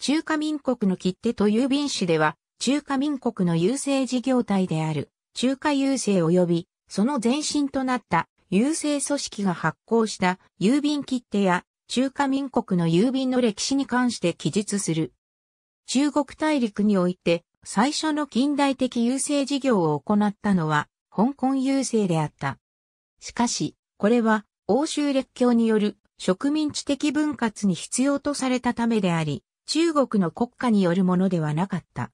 中華民国の切手と郵便紙では、中華民国の郵政事業体である、中華郵政及び、その前身となった郵政組織が発行した郵便切手や中華民国の郵便の歴史に関して記述する。中国大陸において最初の近代的郵政事業を行ったのは香港郵政であった。しかし、これは欧州列強による植民地的分割に必要とされたためであり、中国の国家によるものではなかった。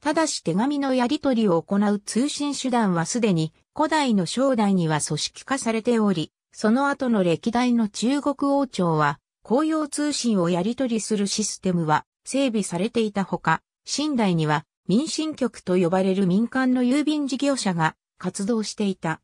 ただし手紙のやり取りを行う通信手段はすでに古代の将代には組織化されており、その後の歴代の中国王朝は公用通信をやり取りするシステムは整備されていたほか、新代には民進局と呼ばれる民間の郵便事業者が活動していた。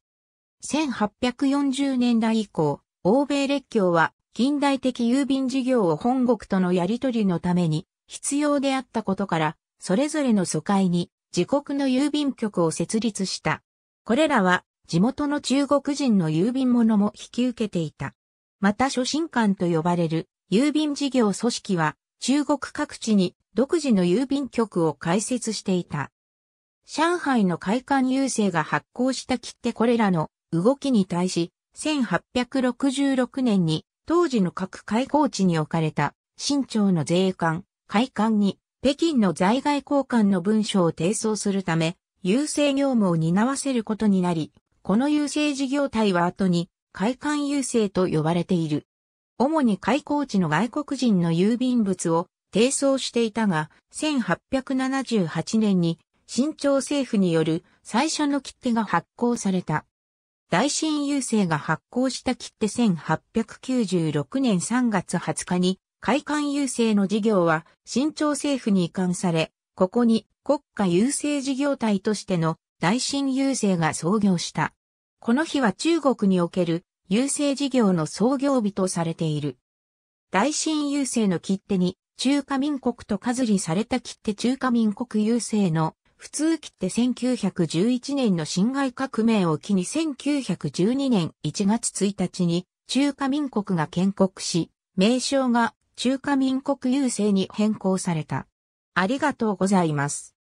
1840年代以降、欧米列強は近代的郵便事業を本国とのやり取りのために必要であったことから、それぞれの疎開に自国の郵便局を設立した。これらは地元の中国人の郵便物も引き受けていた。また初心館と呼ばれる郵便事業組織は中国各地に独自の郵便局を開設していた。上海の開館郵政が発行した切手これらの動きに対し、1866年に当時の各開港地に置かれた、新朝の税関、開館に、北京の在外交換の文書を提送するため、郵政業務を担わせることになり、この郵政事業体は後に、開館郵政と呼ばれている。主に開港地の外国人の郵便物を提送していたが、1878年に、新朝政府による最初の切手が発行された。大新郵政が発行した切手1896年3月20日に、海館郵政の事業は新朝政府に移管され、ここに国家郵政事業体としての大新郵政が創業した。この日は中国における郵政事業の創業日とされている。大新郵政の切手に中華民国と飾りされた切手中華民国郵政の普通切って1911年の侵害革命を機に1912年1月1日に中華民国が建国し、名称が中華民国郵政に変更された。ありがとうございます。